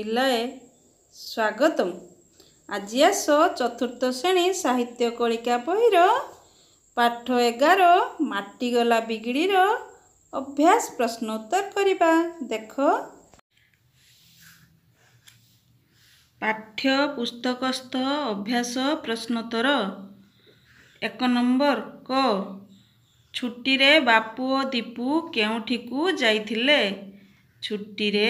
ପିଲାଏ ସ୍ୱାଗତମ ଆଜି ଆସ ଚତୁର୍ଥ ଶ୍ରେଣୀ ସାହିତ୍ୟ କଳିକା ବହିର ପାଠ ଏଗାର ମାଟିଗଲା ବିଗିଡ଼ିର ଅଭ୍ୟାସ ପ୍ରଶ୍ନ ଉତ୍ତର କରିବା ଦେଖ ପାଠ୍ୟ ପୁସ୍ତକସ୍ଥ ଅଭ୍ୟାସ ପ୍ରଶ୍ନୋତ୍ତର ଏକ ନମ୍ବର କ ଛୁଟିରେ ବାପୁ ଓ ଦୀପୁ କେଉଁଠିକୁ ଯାଇଥିଲେ ଛୁଟିରେ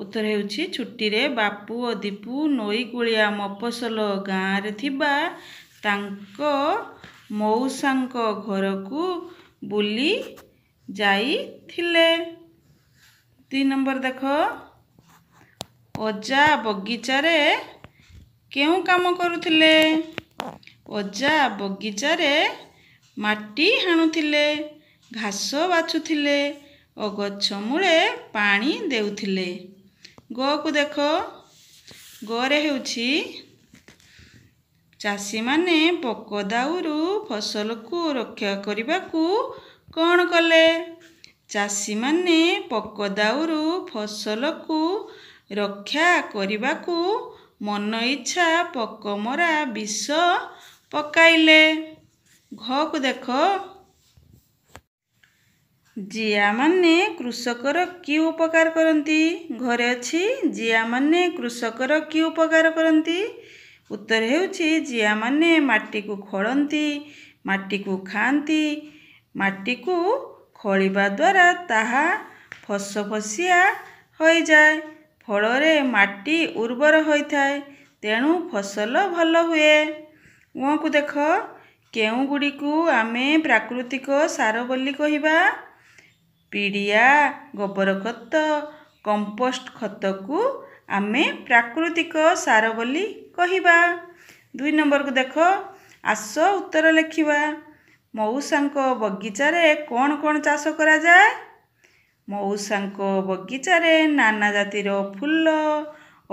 ଉତ୍ତର ହେଉଛି ଛୁଟିରେ ବାପୁ ଓ ଦୀପୁ ନଈକୁଳିଆ ମଫସଲ ଗାଁରେ ଥିବା ତାଙ୍କ ମଉସାଙ୍କ ଘରକୁ ବୁଲି ଯାଇଥିଲେ ଦୁଇ ନମ୍ବର ଦେଖ ଅଜା ବଗିଚାରେ କେଉଁ କାମ କରୁଥିଲେ ଅଜା ବଗିଚାରେ ମାଟି ହାଣୁଥିଲେ ଘାସ ବାଛୁଥିଲେ ଓ ଗଛ ମୂଳେ ପାଣି ଦେଉଥିଲେ ଗୋକୁ ଦେଖ ଗରେ ହେଉଛି ଚାଷୀମାନେ ପୋକ ଦାଉରୁ ଫସଲକୁ ରକ୍ଷା କରିବାକୁ କ'ଣ କଲେ ଚାଷୀମାନେ ପୋକ ଦାଉରୁ ଫସଲକୁ ରକ୍ଷା କରିବାକୁ ମନ ଇଚ୍ଛା ପୋକମରା ବିଷ ପକାଇଲେ ଘକୁ ଦେଖ ଜିଆମାନେ କୃଷକର କି ଉପକାର କରନ୍ତି ଘରେ ଅଛି ଜିଆମାନେ କୃଷକର କି ଉପକାର କରନ୍ତି ଉତ୍ତର ହେଉଛି ଜିଆମାନେ ମାଟିକୁ ଖୋଳନ୍ତି ମାଟିକୁ ଖାଆନ୍ତି ମାଟିକୁ ଖୋଳିବା ଦ୍ୱାରା ତାହା ଫସଫସିଆ ହୋଇଯାଏ ଫଳରେ ମାଟି ଉର୍ବର ହୋଇଥାଏ ତେଣୁ ଫସଲ ଭଲ ହୁଏ ଉଁକୁ ଦେଖ କେଉଁଗୁଡ଼ିକୁ ଆମେ ପ୍ରାକୃତିକ ସାର ବୋଲି କହିବା ପିଡ଼ିଆ ଗୋବର ଖତ କମ୍ପୋଷ୍ଟ ଖତକୁ ଆମେ ପ୍ରାକୃତିକ ସାର ବୋଲି କହିବା ଦୁଇ ନମ୍ବରକୁ ଦେଖ ଆସ ଉତ୍ତର ଲେଖିବା ମଉସାଙ୍କ ବଗିଚାରେ କ'ଣ କ'ଣ ଚାଷ କରାଯାଏ ମଉସାଙ୍କ ବଗିଚାରେ ନାନା ଜାତିର ଫୁଲ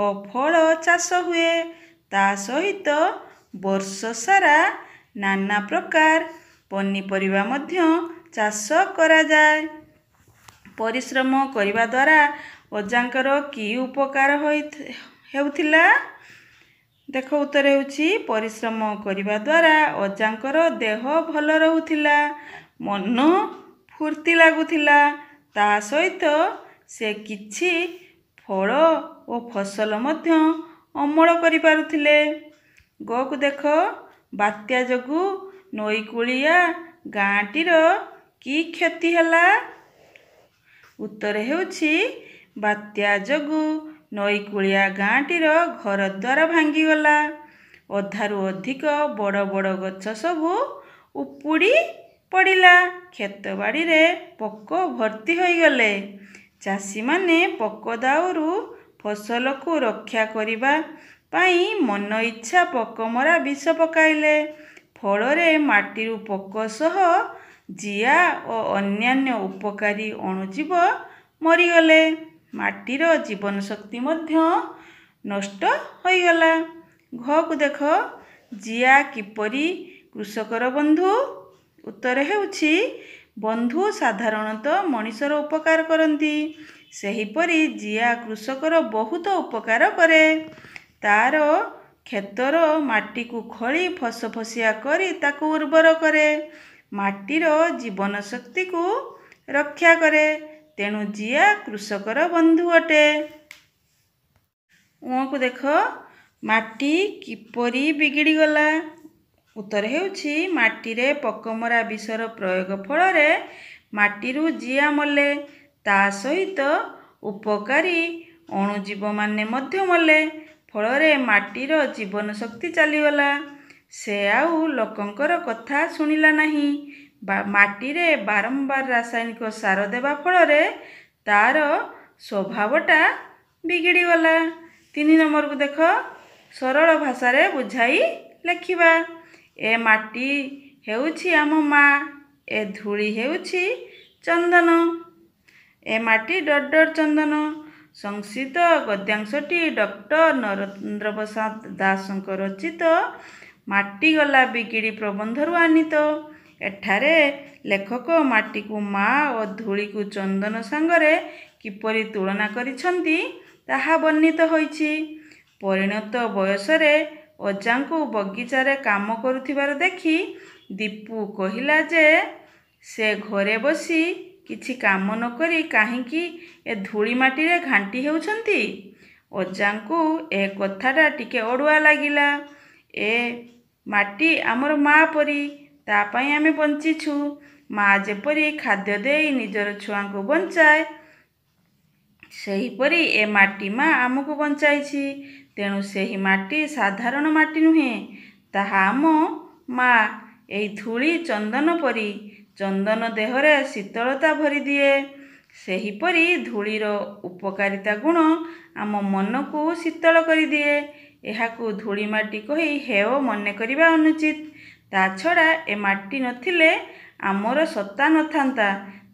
ଓ ଫଳ ଚାଷ ହୁଏ ତା ସହିତ ବର୍ଷ ସାରା ନାନା ପ୍ରକାର ପନିପରିବା ମଧ୍ୟ ଚାଷ କରାଯାଏ ପରିଶ୍ରମ କରିବା ଦ୍ୱାରା ଅଜାଙ୍କର କି ଉପକାର ହୋଇ ହେଉଥିଲା ଦେଖ ଉତ୍ତର ହେଉଛି ପରିଶ୍ରମ କରିବା ଦ୍ୱାରା ଅଜାଙ୍କର ଦେହ ଭଲ ରହୁଥିଲା ମନ ଫୁର୍ତ୍ତି ଲାଗୁଥିଲା ତା ସହିତ ସେ କିଛି ଫଳ ଓ ଫସଲ ମଧ୍ୟ ଅମଳ କରିପାରୁଥିଲେ ଗୋକୁ ଦେଖ ବାତ୍ୟା ଯୋଗୁଁ ନଈକୂଳିଆ ଗାଁଟିର କି କ୍ଷତି ହେଲା ଉତ୍ତର ହେଉଛି ବାତ୍ୟା ଯୋଗୁଁ ନଈକୂଳିଆ ଗାଁଟିର ଘର ଦ୍ୱାର ଭାଙ୍ଗିଗଲା ଅଧାରୁ ଅଧିକ ବଡ଼ ବଡ଼ ଗଛ ସବୁ ଉପୁଡ଼ି ପଡ଼ିଲା କ୍ଷେତ ବାଡ଼ିରେ ପୋକ ଭର୍ତ୍ତି ହୋଇଗଲେ ଚାଷୀମାନେ ପୋକ ଦାଉରୁ ଫସଲକୁ ରକ୍ଷା କରିବା ପାଇଁ ମନ ଇଚ୍ଛା ପୋକମରା ବିଷ ପକାଇଲେ ଫଳରେ ମାଟିରୁ ପୋକ ସହ ଜିଆ ଓ ଅନ୍ୟାନ୍ୟ ଉପକାରୀ ଅଣୁଜୀବ ମରିଗଲେ ମାଟିର ଜୀବନ ଶକ୍ତି ମଧ୍ୟ ନଷ୍ଟ ହୋଇଗଲା ଘକୁ ଦେଖ ଜିଆ କିପରି କୃଷକର ବନ୍ଧୁ ଉତ୍ତର ହେଉଛି ବନ୍ଧୁ ସାଧାରଣତଃ ମଣିଷର ଉପକାର କରନ୍ତି ସେହିପରି ଜିଆ କୃଷକର ବହୁତ ଉପକାର କରେ ତା'ର କ୍ଷେତର ମାଟିକୁ ଖୋଳି ଫସଫସିଆ କରି ତାକୁ ଉର୍ବର କରେ ମାଟିର ଜୀବନ ଶକ୍ତିକୁ ରକ୍ଷା କରେ ତେଣୁ ଜିଆ କୃଷକର ବନ୍ଧୁ ଅଟେ ଉଁକୁ ଦେଖ ମାଟି କିପରି ବିଗିଡ଼ିଗଲା ଉତ୍ତର ହେଉଛି ମାଟିରେ ପକମରା ବିଷର ପ୍ରୟୋଗ ଫଳରେ ମାଟିରୁ ଜିଆ ମଲେ ତା ସହିତ ଉପକାରୀ ଅଣୁଜୀବମାନେ ମଧ୍ୟ ମଲେ ଫଳରେ ମାଟିର ଜୀବନ ଶକ୍ତି ଚାଲିଗଲା ସେ ଆଉ ଲୋକଙ୍କର କଥା ଶୁଣିଲା ନାହିଁ ମାଟିରେ ବାରମ୍ବାର ରାସାୟନିକ ସାର ଦେବା ଫଳରେ ତା'ର ସ୍ୱଭାବଟା ବିଗିଡ଼ିଗଲା ତିନି ନମ୍ବରକୁ ଦେଖ ସରଳ ଭାଷାରେ ବୁଝାଇ ଲେଖିବା ଏ ମାଟି ହେଉଛି ଆମ ମା ଏ ଧୂଳି ହେଉଛି ଚନ୍ଦନ ଏ ମାଟି ଡଟ୍ ଡଟ୍ ଚନ୍ଦନ ସଂସ୍କୃତ ଗଦ୍ୟାଂଶଟି ଡକ୍ଟର ନରେନ୍ଦ୍ର ପ୍ରସାଦ ଦାସଙ୍କ ରଚିତ ମାଟିଗଲା ବିଗିଡ଼ି ପ୍ରବନ୍ଧରୁ ଆନିତ ଏଠାରେ ଲେଖକ ମାଟିକୁ ମା ଓ ଧୂଳିକୁ ଚନ୍ଦନ ସାଙ୍ଗରେ କିପରି ତୁଳନା କରିଛନ୍ତି ତାହା ବର୍ଣ୍ଣିତ ହୋଇଛି ପରିଣତ ବୟସରେ ଅଜାଙ୍କୁ ବଗିଚାରେ କାମ କରୁଥିବାର ଦେଖି ଦୀପୁ କହିଲା ଯେ ସେ ଘରେ ବସି କିଛି କାମ ନକରି କାହିଁକି ଏ ଧୂଳି ମାଟିରେ ଘାଣ୍ଟି ହେଉଛନ୍ତି ଅଜାଙ୍କୁ ଏ କଥାଟା ଟିକେ ଅଡ଼ୁଆ ଲାଗିଲା ଏ ମାଟି ଆମର ମା ପରି ତା ପାଇଁ ଆମେ ବଞ୍ଚିଛୁ ମା ଯେପରି ଖାଦ୍ୟ ଦେଇ ନିଜର ଛୁଆଙ୍କୁ ବଞ୍ଚାଏ ସେହିପରି ଏ ମାଟି ମା ଆମକୁ ବଞ୍ଚାଇଛି ତେଣୁ ସେହି ମାଟି ସାଧାରଣ ମାଟି ନୁହେଁ ତାହା ଆମ ମା ଏହି ଧୂଳି ଚନ୍ଦନ ପରି ଚନ୍ଦନ ଦେହରେ ଶୀତଳତା ଭରିଦିଏ ସେହିପରି ଧୂଳିର ଉପକାରିତା ଗୁଣ ଆମ ମନକୁ ଶୀତଳ କରିଦିଏ ଏହାକୁ ଧୂଳି ମାଟି କହି ହେଓ ମନେ କରିବା ଅନୁଚିତ ତା ଛଡ଼ା ଏ ମାଟି ନଥିଲେ ଆମର ସତ୍ତା ନଥାନ୍ତା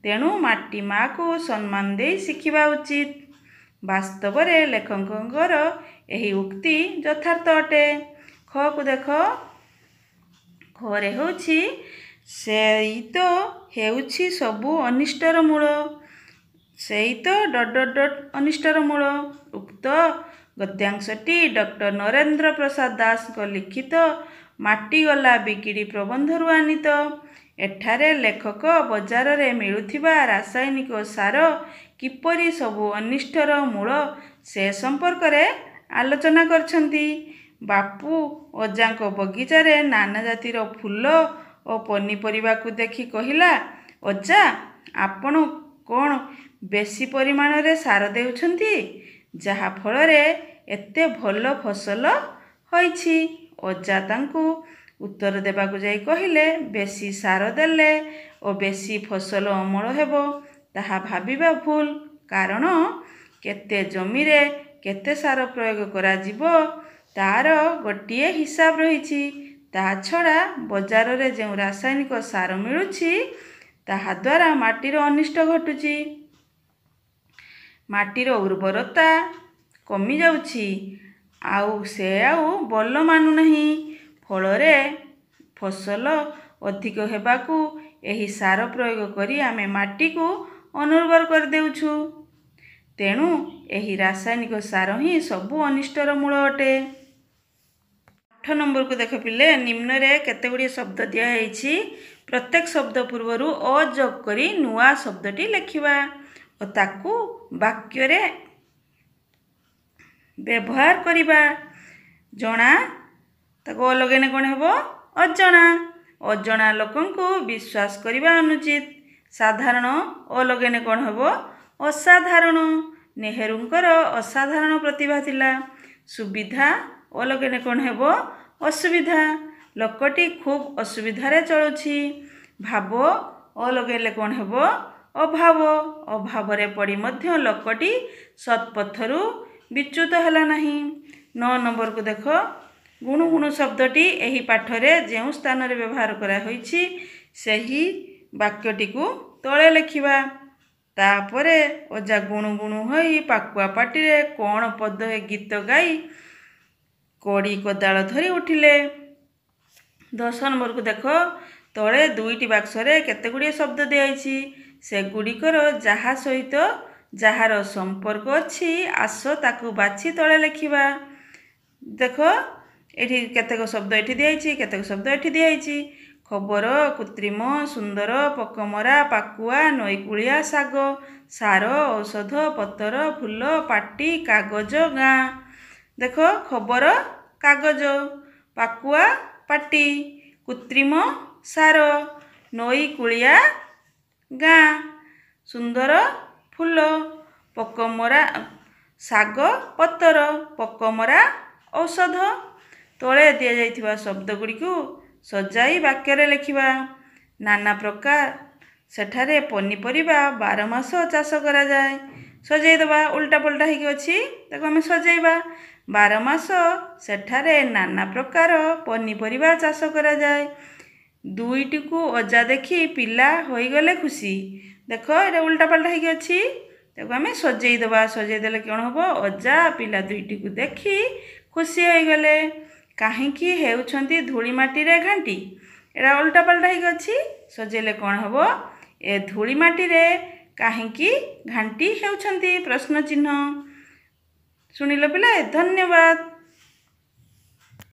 ତେଣୁ ମାଟି ମାଆକୁ ସମ୍ମାନ ଦେଇ ଶିଖିବା ଉଚିତ ବାସ୍ତବରେ ଲେଖକଙ୍କର ଏହି ଉକ୍ତି ଯଥାର୍ଥ ଅଟେ ଖକୁ ଦେଖ ଖରେ ହେଉଛି ସେଇ ତ ହେଉଛି ସବୁ ଅନିଷ୍ଟର ମୂଳ ସେଇ ତ ଡଟ ଡଟ ଡଟ ଅନିଷ୍ଟର ମୂଳ ଉକ୍ତ ଗଦ୍ୟାଂଶଟି ଡକ୍ଟର ନରେନ୍ଦ୍ର ପ୍ରସାଦ ଦାସଙ୍କ ଲିଖିତ ମାଟିଗଲା ବିଗିଡ଼ି ପ୍ରବନ୍ଧରୁ ଆନିତ ଏଠାରେ ଲେଖକ ବଜାରରେ ମିଳୁଥିବା ରାସାୟନିକ ସାର କିପରି ସବୁ ଅନିଷ୍ଟର ମୂଳ ସେ ସମ୍ପର୍କରେ ଆଲୋଚନା କରିଛନ୍ତି ବାପୁ ଅଜାଙ୍କ ବଗିଚାରେ ନାନା ଜାତିର ଫୁଲ ଓ ପନିପରିବାକୁ ଦେଖି କହିଲା ଅଜା ଆପଣ କ'ଣ ବେଶୀ ପରିମାଣରେ ସାର ଦେଉଛନ୍ତି ଯାହାଫଳରେ ଏତେ ଭଲ ଫସଲ ହୋଇଛି ଅଜା ତାଙ୍କୁ ଉତ୍ତର ଦେବାକୁ ଯାଇ କହିଲେ ବେଶୀ ସାର ଦେଲେ ଓ ବେଶୀ ଫସଲ ଅମଳ ହେବ ତାହା ଭାବିବା ଭୁଲ କାରଣ କେତେ ଜମିରେ କେତେ ସାର ପ୍ରୟୋଗ କରାଯିବ ତା'ର ଗୋଟିଏ ହିସାବ ରହିଛି ତାହା ଛଡ଼ା ବଜାରରେ ଯେଉଁ ରାସାୟନିକ ସାର ମିଳୁଛି ତାହାଦ୍ୱାରା ମାଟିର ଅନିଷ୍ଟ ଘଟୁଛି ମାଟିର ଉର୍ବରତା କମିଯାଉଛି ଆଉ ସେ ଆଉ ଭଲ ମାନୁନାହିଁ ଫଳରେ ଫସଲ ଅଧିକ ହେବାକୁ ଏହି ସାର ପ୍ରୟୋଗ କରି ଆମେ ମାଟିକୁ ଅନୁର୍ବର କରିଦେଉଛୁ ତେଣୁ ଏହି ରାସାୟନିକ ସାର ହିଁ ସବୁ ଅନିଷ୍ଟର ମୂଳ ଅଟେ ଆଠ ନମ୍ବରକୁ ଦେଖ ପିଲେ ନିମ୍ନରେ କେତେ ଗୁଡ଼ିଏ ଶବ୍ଦ ଦିଆହେଇଛି ପ୍ରତ୍ୟେକ ଶବ୍ଦ ପୂର୍ବରୁ ଅଯୋଗ କରି ନୂଆ ଶବ୍ଦଟି ଲେଖିବା ଓ ତାକୁ ବାକ୍ୟରେ ବ୍ୟବହାର କରିବା ଜଣା ତାକୁ ଅଲଗେଇନେ କ'ଣ ହେବ ଅଜଣା ଅଜଣା ଲୋକଙ୍କୁ ବିଶ୍ୱାସ କରିବା ଅନୁଚିତ ସାଧାରଣ ଅଲଗେଇନେ କ'ଣ ହେବ ଅସାଧାରଣ ନେହେରୁଙ୍କର ଅସାଧାରଣ ପ୍ରତିଭା ଥିଲା ସୁବିଧା ଅଲଗେଇନେ କ'ଣ ହେବ ଅସୁବିଧା ଲୋକଟି ଖୁବ୍ ଅସୁବିଧାରେ ଚଳୁଛି ଭାବ ଅଲଗେଇଲେ କ'ଣ ହେବ ଅଭାବ ଅଭାବରେ ପଡ଼ି ମଧ୍ୟ ଲୋକଟି ସତ୍ପଥରୁ ବିଚ୍ୟୁତ ହେଲା ନାହିଁ ନଅ ନମ୍ବରକୁ ଦେଖ ଗୁଣୁ ଗୁଣୁ ଶବ୍ଦଟି ଏହି ପାଠରେ ଯେଉଁ ସ୍ଥାନରେ ବ୍ୟବହାର କରାହୋଇଛି ସେହି ବାକ୍ୟଟିକୁ ତଳେ ଲେଖିବା ତାପରେ ଅଜା ଗୁଣୁ ଗୁଣୁ ହୋଇ ପାକୁଆ ପାଟିରେ କ'ଣ ପଦ ଗୀତ ଗାଇ କଡ଼ି କଦାଳ ଧରି ଉଠିଲେ ଦଶ ନମ୍ବରକୁ ଦେଖ ତଳେ ଦୁଇଟି ବାକ୍ସରେ କେତେ ଗୁଡ଼ିଏ ଶବ୍ଦ ଦିଆଯାଇଛି ସେଗୁଡ଼ିକର ଯାହା ସହିତ ଯାହାର ସମ୍ପର୍କ ଅଛି ଆସ ତାକୁ ବାଛି ତଳେ ଲେଖିବା ଦେଖ ଏଠି କେତେକ ଶବ୍ଦ ଏଠି ଦିଆହେଇଛି କେତେକ ଶବ୍ଦ ଏଠି ଦିଆହେଇଛି ଖବର କୃତ୍ରିମ ସୁନ୍ଦର ପକମରା ପାକୁଆ ନଈକୂଳିଆ ଶାଗ ସାର ଔଷଧ ପତର ଫୁଲ ପାଟି କାଗଜ ଗାଁ ଦେଖ ଖବର କାଗଜ ପାକୁଆ ପାଟି କୃତ୍ରିମ ସାର ନଈକୁଳିଆ ଗାଁ ସୁନ୍ଦର ଫୁଲ ପକମରା ଶାଗ ପତର ପକମରା ଔଷଧ ତଳେ ଦିଆଯାଇଥିବା ଶବ୍ଦଗୁଡ଼ିକୁ ସଜାଇ ବାକ୍ୟରେ ଲେଖିବା ନାନା ପ୍ରକାର ସେଠାରେ ପନିପରିବା ବାର ମାସ ଚାଷ କରାଯାଏ ସଜାଇ ଦେବା ଓଲଟା ପଲଟା ହେଇକି ଅଛି ତାକୁ ଆମେ ସଜାଇବା ବାର ମାସ ସେଠାରେ ନାନା ପ୍ରକାର ପନିପରିବା ଚାଷ କରାଯାଏ ଦୁଇଟିକୁ ଅଜା ଦେଖି ପିଲା ହୋଇଗଲେ ଖୁସି ଦେଖ ଏଇଟା ଉଲ୍ଟାପାଲ୍ଟା ହେଇକି ଅଛି ତାକୁ ଆମେ ସଜେଇ ଦେବା ସଜେଇ ଦେଲେ କ'ଣ ହେବ ଅଜା ପିଲା ଦୁଇଟିକୁ ଦେଖି ଖୁସି ହୋଇଗଲେ କାହିଁକି ହେଉଛନ୍ତି ଧୂଳି ମାଟିରେ ଘାଣ୍ଟି ଏଇଟା ଉଲ୍ଟାପାଲ୍ଟା ହେଇକି ଅଛି ସଜେଇଲେ କ'ଣ ହେବ ଏ ଧୂଳି ମାଟିରେ କାହିଁକି ଘାଣ୍ଟି ହେଉଛନ୍ତି ପ୍ରଶ୍ନ ଚିହ୍ନ ଶୁଣିଲ ପିଲା ଧନ୍ୟବାଦ